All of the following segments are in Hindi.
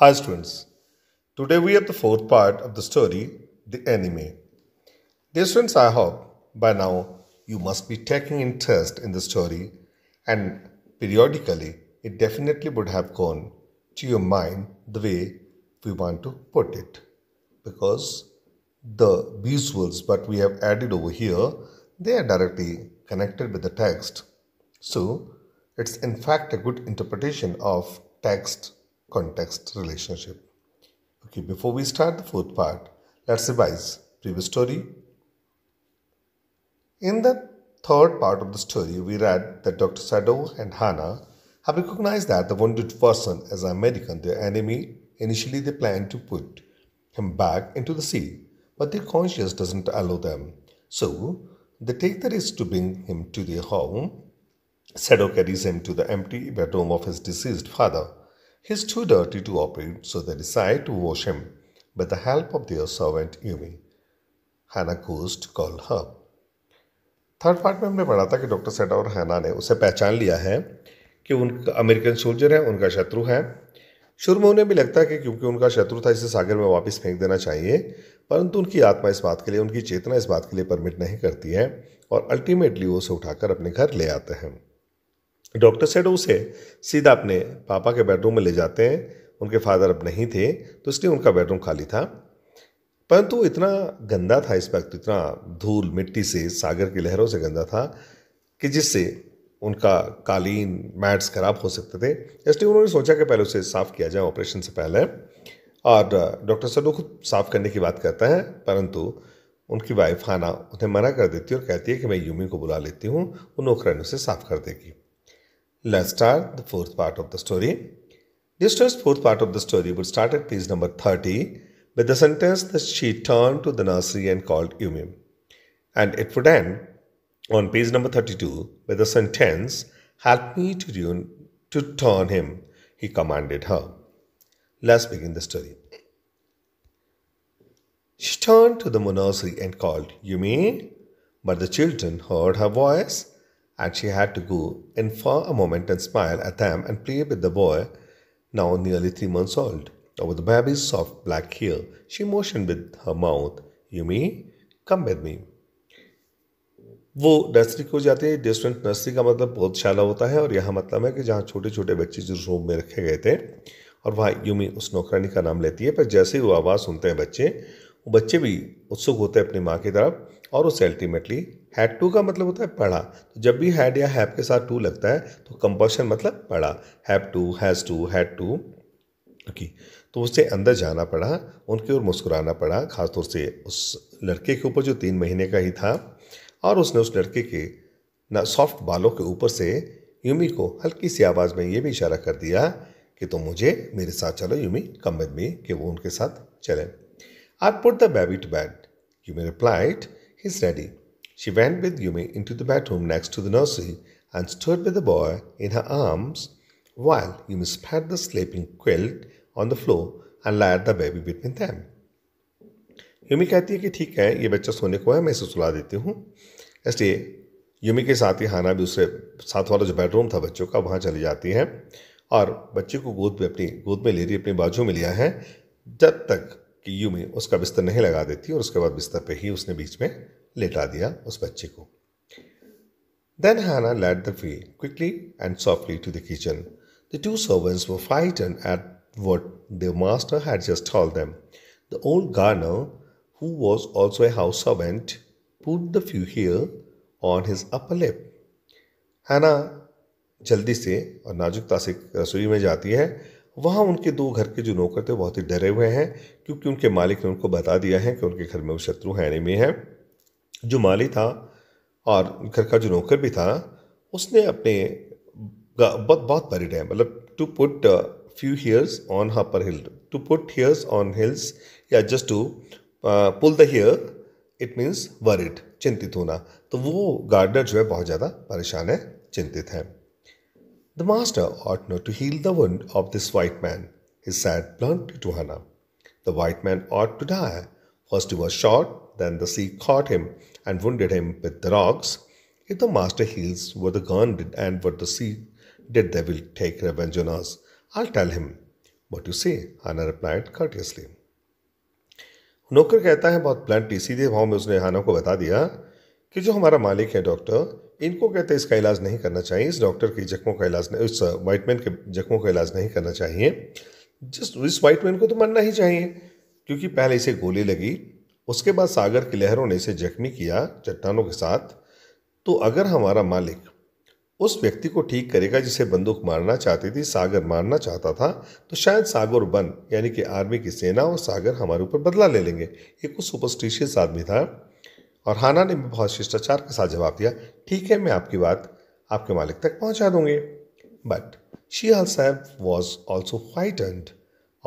Hi students, today we have the fourth part of the story, The anime. Dear students, I hope by now you must be taking interest in the story and periodically it definitely would have gone to your mind the way we want to put it because the visuals but we have added over here they are directly connected with the text so it's in fact a good interpretation of text context relationship. Okay, before we start the fourth part, let's revise previous story. In the third part of the story, we read that Dr. Sado and Hannah have recognized that the wounded person is an American, their enemy. Initially, they plan to put him back into the sea, but their conscience doesn't allow them. So, they take the risk to bring him to their home. Sado carries him to the empty bedroom of his deceased father. He's too dirty to operate, so they decide to wash him with the help of their servant Yumi. Hannah goes to call her. Third part में हमने पढ़ा था कि डॉक्टर सेटा और हैना ने उसे पहचान लिया है कि उनका अमेरिकन सोल्जर है उनका शत्रु है शुरू में उन्हें भी लगता है कि क्योंकि उनका शत्रु था इसे सागर में वापस फेंक देना चाहिए परंतु उनकी आत्मा इस बात के लिए उनकी चेतना इस बात के लिए परमिट नहीं करती है और अल्टीमेटली वो उसे उठाकर अपने घर ले आते हैं डॉक्टर सैडो उसे सीधा अपने पापा के बेडरूम में ले जाते हैं उनके फादर अब नहीं थे तो इसलिए उनका बेडरूम खाली था परंतु इतना गंदा था इस वक्त इतना धूल मिट्टी से सागर की लहरों से गंदा था कि जिससे उनका कालीन मैट्स खराब हो सकते थे इसलिए उन्होंने सोचा कि पहले उसे साफ़ किया जाए ऑपरेशन से पहले और डॉक्टर सडू खुद साफ़ करने की बात करता है परंतु उनकी वाइफ खाना उन्हें मना कर देती है और कहती है कि मैं यूमी को बुला लेती हूँ वो नौकरानी उसे साफ़ कर देगी Let's start the fourth part of the story. This fourth part of the story would start at page number 30 with the sentence that she turned to the nursery and called Umim. And it would end on page number 32 with the sentence, Help me to, ruin, to turn him, he commanded her. Let's begin the story. She turned to the nursery and called Yumi, but the children heard her voice and she had to go in for a moment and smile at them and play with the boy, now nearly three months old. Over the baby's soft black hair, she motioned with her mouth, Yumi, come with me. वो नर्सरी को जाते हैं डिस्टेंट नर्सरी का मतलब बहुत शाला होता है और यहाँ मतलब है कि जहाँ छोटे छोटे बच्चे जो रूम में रखे गए थे और वहाँ यूमी उस नौकरानी का नाम लेती है पर जैसे ही वो आवाज़ सुनते हैं बच्चे वो बच्चे भी उत्सुक होते हैं अपनी माँ की तरफ और उसे अल्टीमेटली हैड टू का मतलब होता है पढ़ा तो जब भी हैड या हैप के साथ टू लगता है तो कंपल्शन मतलब पढ़ा have to has to had to okay तो उससे अंदर जाना पड़ा उनकी ओर मुस्कुराना पड़ा खासतौर से उस लड़के के ऊपर जो तीन महीने का ही था और उसने उस लड़के के ना सॉफ्ट बालों के ऊपर से यूमी को हल्की सी आवाज़ में ये भी इशारा कर दिया कि तुम तो मुझे मेरे साथ चलो यूमी कम विद मी कि वो उनके साथ चले I put the baby to bed may replied is ready She went with Yumi into the bedroom next to the nursery and stood with the boy in her arms while Yumi spread the sleeping quilt on the floor and laid the baby between them. Yumi कहती है कि ठीक है ये बच्चा सोने को है मैं इसे सुला देती हूँ इसलिए यूमी के साथ ही हाना भी उससे साथ वाला जो बेडरूम था बच्चों का वहाँ चली जाती है और बच्चे को गोद में अपनी गोद में ले रही अपनी बाजू में लिया है जब तक कि यूमी उसका बिस्तर नहीं लगा देती और उसके बाद बिस्तर पे ही उसने बीच में लेटा दिया उस बच्चे को then Hannah let the fee quickly and softly to the kitchen the to servants वो fight and at what the master had just hall them the old gardener who was also a house servant put the few hair on his upper lip Hannah जल्दी से और नाजुकता से रसोई में जाती है वहाँ उनके दो घर के जो नौकर थे बहुत ही डरे हुए हैं क्योंकि उनके मालिक ने उनको बता दिया है कि उनके घर में वो शत्रु हैं एनिमी हैं जो माली था और घर का जो नौकर भी था उसने अपने बहुत बहुत बड़ी डैम मतलब to put few hairs on upper hill to put hairs on hills या just to pull the the it means worried चिंतित होना तो वो गार्डनर जो है बहुत ज़्यादा परेशान है चिंतित है the master ought no to heal the wound of this white man his said plan to Hannah the white man ought to die first you was short Then the sea caught him and wounded him with the rocks. If the master heals what the gun did and what the sea did, they will take revenge on us. I'll tell him. What you say? Hana replied courteously. नौकर कहता है बहुत प्लांटली सीधे भाव में उसने हाना को बता दिया कि जो हमारा मालिक है डॉक्टर इनको कहते हैं इसका इलाज नहीं करना चाहिए इस डॉक्टर के जख्मों का इलाज नहीं इस वाइटमैन के जख्मों का इलाज नहीं करना चाहिए जिस इस वाइटमैन को तो मरना ही चाहिए क्योंकि पहले इसे गोली लगी उसके बाद सागर की लहरों ने इसे जख्मी किया चट्टानों के साथ तो अगर हमारा मालिक उस व्यक्ति को ठीक करेगा जिसे बंदूक मारना चाहती थी सागर मारना चाहता था तो शायद सागर बन यानी कि आर्मी की सेना और सागर हमारे ऊपर बदला ले लेंगे ये कुछ सुपरस्टिशियस आदमी था और हाना ने भी बहुत शिष्टाचार के साथ जवाब दिया ठीक है मैं आपकी बात आपके मालिक तक पहुंचा दूंगी बट शी साहब was also and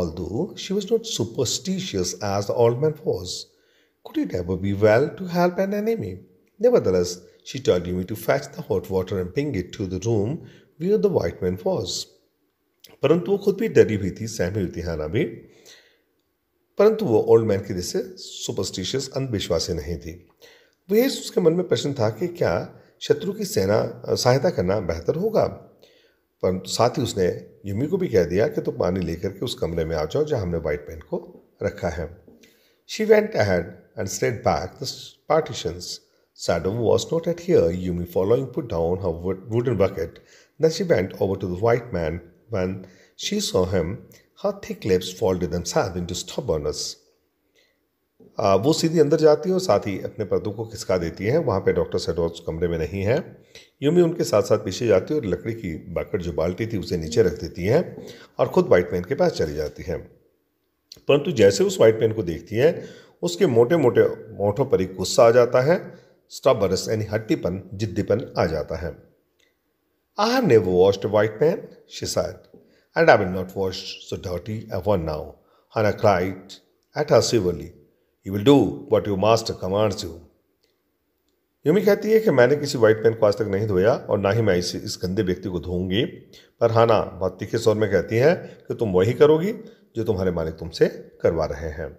all though she was not superstitious as the old man was Could it ever be well to help an enemy? Nevertheless, she told me to fetch the hot water and bring it to the room where the white man was. परंतु वो खुद भी डरी हुई थी सहमी हुई थी हाना भी परंतु वो ओल्ड मैन की जैसे सुपरस्टिशियस अंधविश्वासी नहीं थी वह उसके मन में प्रश्न था कि क्या शत्रु की सेना सहायता करना बेहतर होगा परंतु साथ ही उसने यमी को भी कह दिया कि तुम तो पानी लेकर के उस कमरे में आ जाओ जहाँ हमने व्हाइट पेन को रखा है she went ahead and stared back the partitions. Sadhu was not at here. Yumi, following, put down her wooden bucket. Then she bent over to the white man. When she saw him, her thick lips folded themselves into stubbornness. आ, वो सीधी अंदर जाती है और साथ ही अपने पर्दों को खिसका देती है वहाँ पे डॉक्टर सेडोज कमरे में नहीं है यूमी उनके साथ साथ पीछे जाती है और लकड़ी की बाकट जो बाल्टी थी उसे नीचे रख देती है और ख़ुद वाइट मैन के पास चली जाती है परंतु जैसे उस वाइट मैन को देखती है उसके मोटे मोटे होठों पर ही गुस्सा आ जाता है स्टबरस यानी हट्टीपन जिद्दीपन आ जाता है I have never washed white man she and I will not wash so dirty one now Hannah cried at her civilly you will do what your master commands you Yumi कहती है कि मैंने किसी वाइट मैन को आज तक नहीं धोया और ना ही मैं इस इस गंदे व्यक्ति को धोऊंगी पर हाना बहुत तीखे स्वर में कहती है कि तुम वही करोगी जो तुम्हारे मालिक तुमसे करवा रहे हैं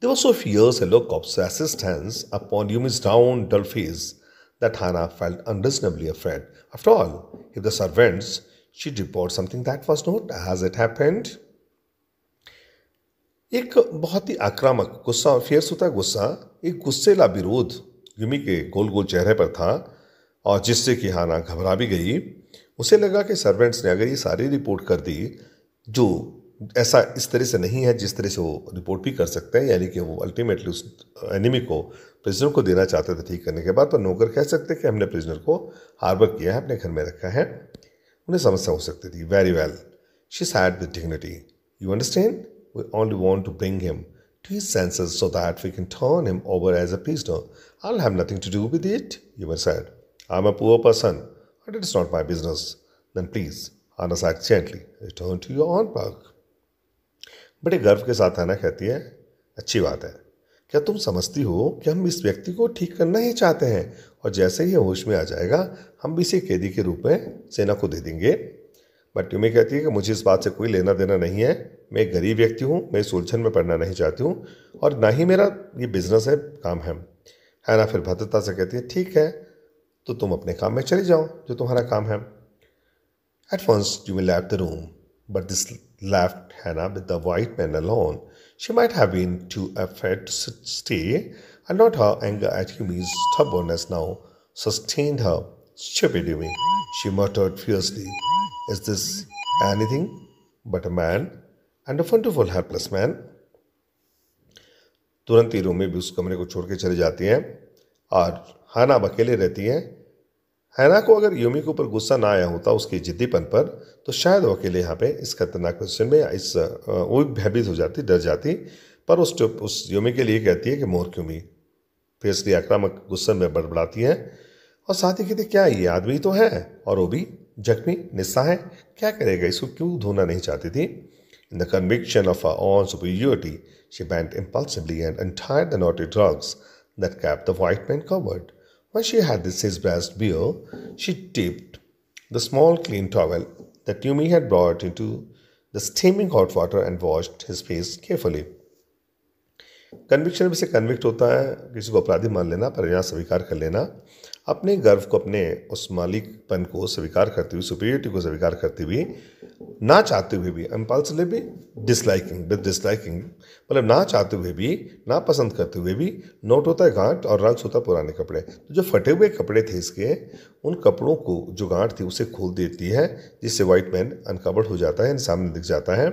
There were so fierce a look of assistance upon Yumi's down, dull face that Hannah felt unreasonably afraid. After all, if the servants should report something that was not as it happened, एक बहुत ही आक्रामक गुस्सा फेरसुता गुस्सा एक गुस्सेला विरोध युमी के गोल गोल चेहरे पर था और जिससे कि हाना घबरा भी गई उसे लगा कि सर्वेंट्स ने अगर ये सारी रिपोर्ट कर दी जो ऐसा इस तरह से नहीं है जिस तरह से वो रिपोर्ट भी कर सकते हैं यानी कि वो अल्टीमेटली उस एनिमी को प्रिजनर को देना चाहते थे ठीक करने के बाद पर नौकर कह सकते कि हमने प्रिजनर को हार्बर किया है अपने घर में रखा है उन्हें समस्या हो सकती थी very well she said with dignity you understand we only want to bring him to his senses so that we can turn him over as a prisoner I have nothing to do with it you were said I am a poor person but it is not my business then please Anasak accidentally return to your own park. बड़े गर्व के साथ आना कहती है अच्छी बात है क्या तुम समझती हो कि हम इस व्यक्ति को ठीक करना ही चाहते हैं और जैसे ही होश में आ जाएगा हम भी इसे कैदी के रूप में सेना को दे देंगे बट यूमी कहती है कि मुझे इस बात से कोई लेना देना नहीं है मैं एक गरीब व्यक्ति हूँ मैं इस उलझन में पढ़ना नहीं चाहती हूँ और ना ही मेरा ये बिजनेस है काम है है ना फिर भद्रता से कहती है ठीक है तो तुम अपने काम में चले जाओ जो तुम्हारा काम है at first you will leave the room but this left Hannah with the white man alone. She might have been too afraid to stay, and not her anger at Yumi's stubbornness now sustained her. Stupid Yumi, she muttered fiercely. Is this anything but a man? And a wonderful helpless man? तुरंत ही रूमी भी उस कमरे को छोड़ के चले जाती हैं और हाना अब अकेले रहती हैं हैना को अगर यूमी के ऊपर गुस्सा ना आया होता उसकी जिद्दीपन पर तो शायद वो अकेले यहाँ पे इस खतरनाक क्वेश्चन में इस वो भयभीत हो जाती डर जाती पर उस उस यूमी के लिए कहती है कि मोर क्यों मी फिर इसलिए आक्रामक गुस्से में बड़बड़ाती है और साथ ही कहते क्या ये आदमी तो है और वो भी जख्मी निस्सा है क्या करेगा इसको क्यों धोना नहीं चाहती थी in the conviction of her own superiority, she bent impulsively and untied the knotty drugs that cap the white man covered While she had this his best beer, she dipped the small clean towel that Yumi had brought into the steaming hot water and washed his face carefully. Conviction में से कन्विक्ट होता है किसी को अपराधी मान लेना पर यहाँ स्वीकार कर लेना अपने गर्व को अपने उस मालिकपन को स्वीकार करते हुए सुपीरियरिटी को स्वीकार करते हुए ना चाहते हुए भी भी डिसलाइकिंग विद डिसलाइकिंग मतलब ना चाहते हुए भी ना पसंद करते हुए भी नोट होता है गांठ और रंग होता पुराने कपड़े तो जो फटे हुए कपड़े थे इसके उन कपड़ों को जो गांठ थी उसे खोल देती है जिससे वाइट मैन अनकवर्ड हो जाता है सामने दिख जाता है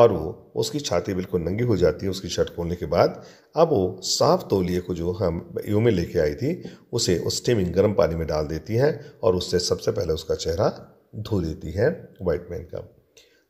और वो उसकी छाती बिल्कुल नंगी हो जाती है उसकी शर्ट खोलने के बाद अब वो साफ तौलिए को जो हम यू में लेके आई थी उसे उस स्टीमिंग गर्म पानी में डाल देती हैं और उससे सबसे पहले उसका चेहरा धो देती है वाइट मैन का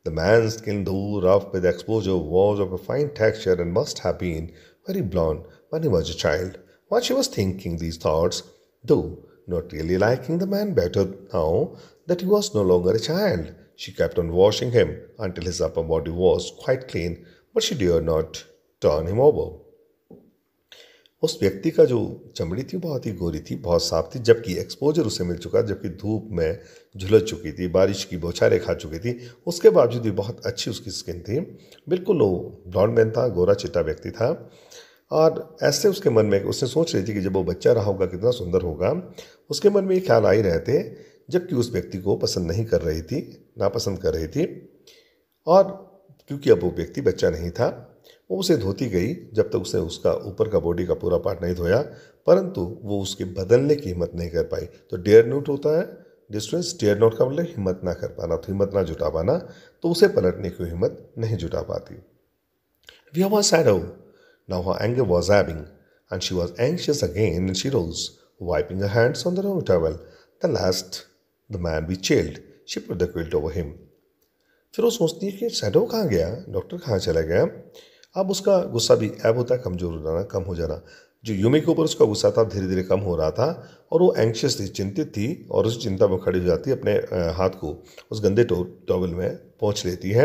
the man skin though rough with expose was of a fine texture and must have been very blond one was a child what While was thinking these thoughts do not really liking the man better now that you was no longer a child She kept on washing him until his upper body was quite clean, but she dared not turn him over. उस व्यक्ति का जो चमड़ी थी बहुत ही गोरी थी बहुत साफ थी जबकि एक्सपोजर उसे मिल चुका जबकि धूप में झुलस चुकी थी बारिश की बौछारें खा चुकी थी उसके बावजूद भी बहुत अच्छी उसकी स्किन थी बिल्कुल वो ब्लॉन्ड मैन था गोरा चिट्टा व्यक्ति था और ऐसे उसके मन में उसने सोच रही थी कि जब वो बच्चा रहा होगा कितना सुंदर होगा उसके मन में ये ख्याल आ ही रहे थे जबकि उस व्यक्ति को पसंद नहीं कर रही थी नापसंद कर रही थी और क्योंकि अब वो व्यक्ति बच्चा नहीं था वो उसे धोती गई जब तक उसने उसका ऊपर का बॉडी का पूरा पार्ट नहीं धोया परंतु वो उसके बदलने की हिम्मत नहीं कर पाई तो डेयर नोट होता है डिस्टेंस डेयर नोट का मतलब हिम्मत ना कर पाना तो हिम्मत ना जुटा पाना तो उसे पलटने की हिम्मत नहीं जुटा पाती we was Sadao now her एंग was ebbing and she was anxious again she rose wiping hands on the on the room towel. The last, the she put the quilt over him फिर वो सोचती है कि शैडो कहाँ गया डॉक्टर कहाँ चला गया अब उसका गुस्सा भी ऐब होता है कमज़ोर हो जाना कम हो जाना जो यूमी के ऊपर उसका गुस्सा था धीरे धीरे कम हो रहा था और वो एंक्शियस थी चिंतित थी और उस चिंता में खड़ी हो जाती है अपने हाथ को उस गंदे टॉवल में पहुँच लेती है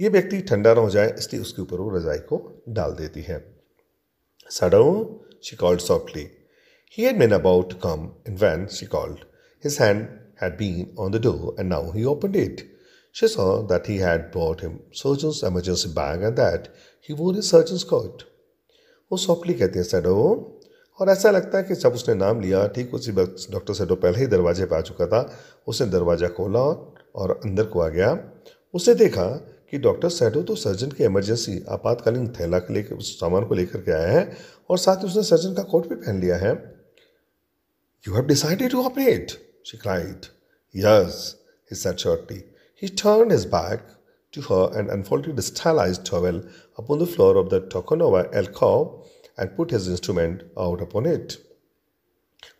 ये व्यक्ति ठंडा ना हो जाए इसलिए उसके ऊपर वो रजाई को डाल देती है Sadao she called softly he had men about come in when she called his hand had been on the door and now he opened it. She saw that he had brought him surgeon's emergency bag and that he wore his surgeon's coat. वो सॉफ्टली कहती है सैडो और ऐसा लगता है कि जब उसने नाम लिया ठीक उसी वक्त डॉक्टर सैडो पहले ही दरवाजे पर आ चुका था उसने दरवाज़ा खोला और अंदर को आ गया उसने देखा कि डॉक्टर सैडो तो सर्जन के इमरजेंसी आपातकालीन थैला के लेकर उस सामान को लेकर के आया है और साथ ही उसने सर्जन का कोट भी पहन लिया है you have decided to operate she cried. Yes, he said shortly. He turned his back to her and unfolded a stylized towel upon the floor of the Tokonova alcove and put his instrument out upon it.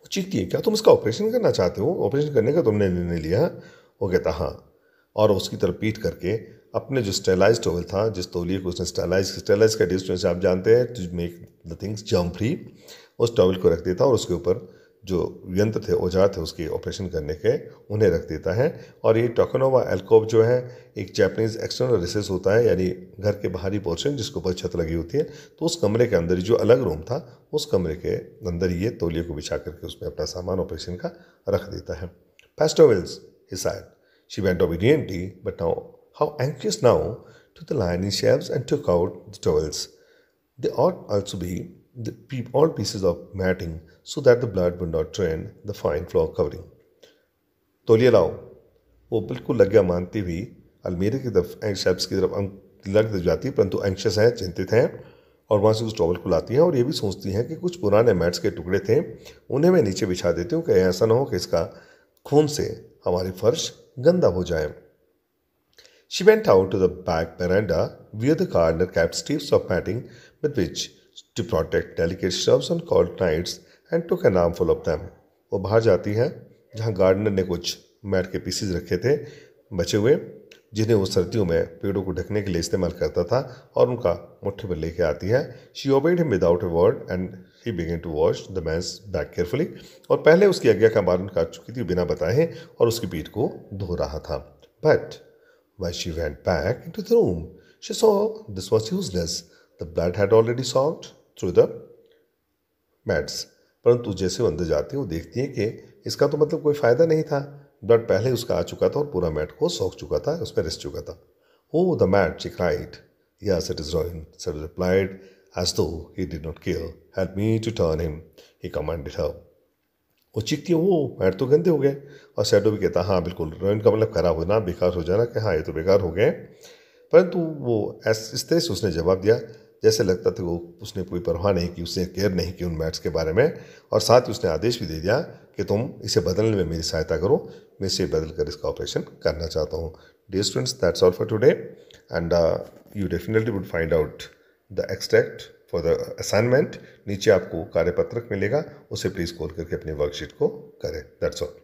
वो चीखती है क्या तुम इसका ऑपरेशन करना चाहते हो ऑपरेशन करने का तुमने निर्णय लिया वो कहता हाँ और उसकी तरफ पीट करके अपने जो स्टेलाइज टोवल था जिस तौलिए को उसने स्टेलाइज स्टेलाइज का डिस्ट्रेंस आप जानते हैं to make the things jam free उस टॉवल को रख देता और उसके ऊपर जो यंत्र थे औजार थे उसके ऑपरेशन करने के उन्हें रख देता है और ये टोकनोवा एल्कोव जो है एक जैपनीज़ एक्सटर्नल रिसेस होता है यानी घर के बाहरी पोर्शन जिसके ऊपर छत लगी होती है तो उस कमरे के अंदर जो अलग रूम था उस कमरे के अंदर ये तोलिए को बिछा करके उसमें अपना सामान ऑपरेशन का रख देता है face towels he said she went obediently but now how anxious now to the line in शेव्स and to count the towels they ought also be the, all pieces of matting so that the blood would not drain the fine floor covering. तोलिए लाओ वो बिल्कुल लग्या मानती हुई अलमीरे की तरफ शेब्स की तरफ लग जाती है परंतु एंक्शस हैं चिंतित हैं और वहाँ से उस टॉवल को लाती हैं और ये भी सोचती हैं कि कुछ पुराने मैट्स के टुकड़े थे उन्हें मैं नीचे बिछा देती हूँ कि ऐसा ना हो कि इसका खून से हमारे फर्श गंदा हो जाए She went out to the back veranda where the gardener kept strips of matting with which protect delicate delicate shrubs on nights and to के नाम फुल ऑफ दैम वो बाहर जाती है जहाँ गार्डनर ने कुछ मैट के पीसीज रखे थे बचे हुए जिन्हें वो सर्दियों में पेड़ों को ढकने के लिए इस्तेमाल करता था और उनका मुठ्ठी पर लेके आती है she obeyed him without a word and he began to wash the man's back carefully और पहले उसकी आज्ञा का पालन कर चुकी थी बिना बताए और उसकी पीठ को धो रहा था but why she went back into the room she saw this was useless the blood had already soaked through the mats परंतु जैसे वो अंदर जाती है वो देखती है कि इसका तो मतलब कोई फ़ायदा नहीं था ब्लड पहले उसका आ चुका था और पूरा मैट को सौंख चुका था उसमें रिस चुका था oh the mat chick right yes it is ruined sir replied as though he did not care help me to turn him he commanded her वो चीखती है वो मैट तो गंदे हो गए और सैडो भी कहता हाँ बिल्कुल रोइन का मतलब खराब होना बेकार हो जाना कि हाँ ये तो बेकार हो गए परंतु वो इस तरह से उसने जवाब दिया जैसे लगता था वो उसने कोई परवाह नहीं की उसने केयर नहीं की उन मैट्स के बारे में और साथ ही उसने आदेश भी दे दिया कि तुम इसे बदलने में मेरी सहायता करो मैं इसे बदल कर इसका ऑपरेशन करना चाहता हूँ dear students that's all for today and you definitely would find out the extract for the assignment नीचे आपको कार्यपत्रक मिलेगा उसे प्लीज़ कॉल करके अपनी वर्कशीट को करें दैट्स ऑल